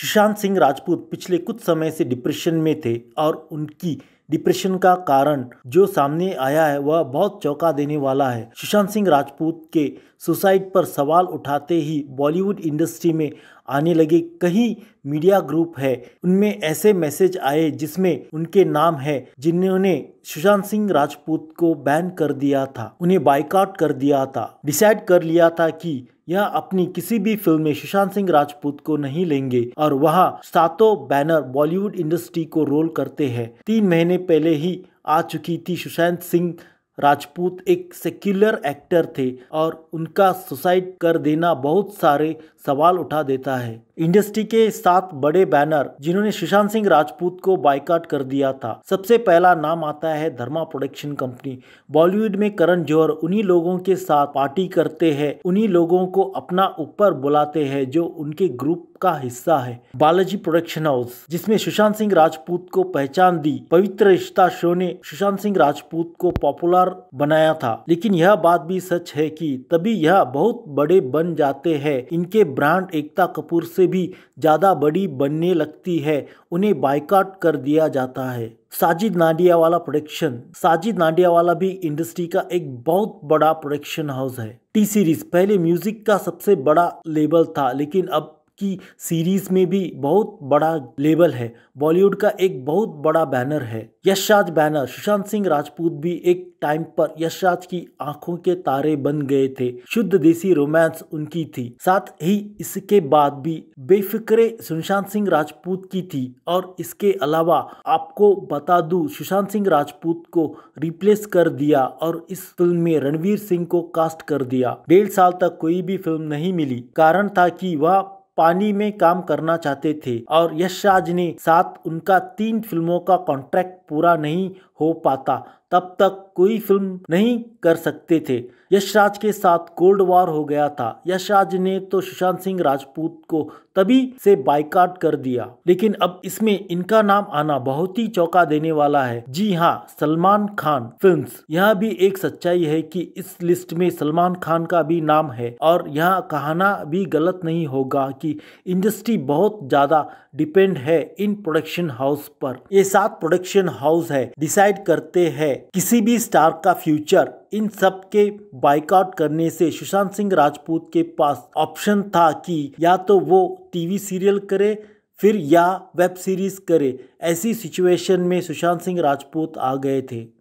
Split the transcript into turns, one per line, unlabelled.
सुशांत सिंह राजपूत पिछले कुछ समय से डिप्रेशन में थे और उनकी डिप्रेशन का कारण जो सामने आया है वह बहुत चौंका देने वाला है सुशांत सिंह राजपूत के सुसाइड पर सवाल उठाते ही बॉलीवुड इंडस्ट्री में आने लगे कई मीडिया ग्रुप है उनमें ऐसे मैसेज आए जिसमें उनके नाम है जिन्होंने सुशांत सिंह राजपूत को बैन कर दिया था उन्हें बाइकआउट कर दिया था डिसाइड कर लिया था कि यह अपनी किसी भी फिल्म में सुशांत सिंह राजपूत को नहीं लेंगे और वह सातों बैनर बॉलीवुड इंडस्ट्री को रोल करते हैं तीन महीने पहले ही आ चुकी थी सुशांत सिंह राजपूत एक सेक्युलर एक्टर थे और उनका सुसाइड कर देना बहुत सारे सवाल उठा देता है इंडस्ट्री के सात बड़े बैनर जिन्होंने सुशांत सिंह राजपूत को बाइकाट कर दिया था सबसे पहला नाम आता है धर्मा प्रोडक्शन कंपनी बॉलीवुड में करण जौहर उन्हीं लोगों के साथ पार्टी करते हैं उन्हीं लोगों को अपना ऊपर बुलाते हैं जो उनके ग्रुप का हिस्सा है बालाजी प्रोडक्शन हाउस जिसमें सुशांत सिंह राजपूत को पहचान दी पवित्र रिश्ता शो ने सुशांत सिंह राजपूत को पॉपुलर बनाया था लेकिन यह बात भी सच है कि तभी यह बहुत बड़े बन जाते हैं इनके ब्रांड एकता कपूर से भी ज़्यादा बड़ी बनने लगती है उन्हें बाइकआउट कर दिया जाता है साजिद नाडियावाला प्रोडक्शन साजिद नाडियावाला भी इंडस्ट्री का एक बहुत बड़ा प्रोडक्शन हाउस है टी सीरीज पहले म्यूजिक का सबसे बड़ा लेबल था लेकिन अब की सीरीज में भी बहुत बड़ा लेबल है बॉलीवुड का एक बहुत बड़ा बैनर है यशराज बैनर सुशांत सिंह राजपूत भी एक टाइम पर यशराज की आंखों के तारे बन गए थे शुद्ध देसी रोमांस उनकी थी साथ ही इसके बाद भी बेफिक्रे सुशांत सिंह राजपूत की थी और इसके अलावा आपको बता दूं सुशांत सिंह राजपूत को रिप्लेस कर दिया और इस फिल्म में रणवीर सिंह को कास्ट कर दिया डेढ़ साल तक कोई भी फिल्म नहीं मिली कारण था कि वह पानी में काम करना चाहते थे और यश राज ने साथ उनका तीन फिल्मों का कॉन्ट्रैक्ट पूरा नहीं हो पाता तब तक कोई फिल्म नहीं कर सकते थे यशराज के साथ कोल्ड वॉर हो गया था यशराज ने तो सुशांत सिंह राजपूत को तभी से बाइकाट कर दिया लेकिन अब इसमें इनका नाम आना बहुत ही चौंका देने वाला है जी हाँ सलमान खान फिल्म्स यह भी एक सच्चाई है कि इस लिस्ट में सलमान खान का भी नाम है और यह कहना भी गलत नहीं होगा कि इंडस्ट्री बहुत ज्यादा डिपेंड है इन प्रोडक्शन हाउस पर ये सात प्रोडक्शन हाउस है डिसाइड डिसाइड करते हैं किसी भी स्टार का फ्यूचर इन सब के बाइकआउट करने से सुशांत सिंह राजपूत के पास ऑप्शन था कि या तो वो टीवी सीरियल करे फिर या वेब सीरीज करे ऐसी सिचुएशन में सुशांत सिंह राजपूत आ गए थे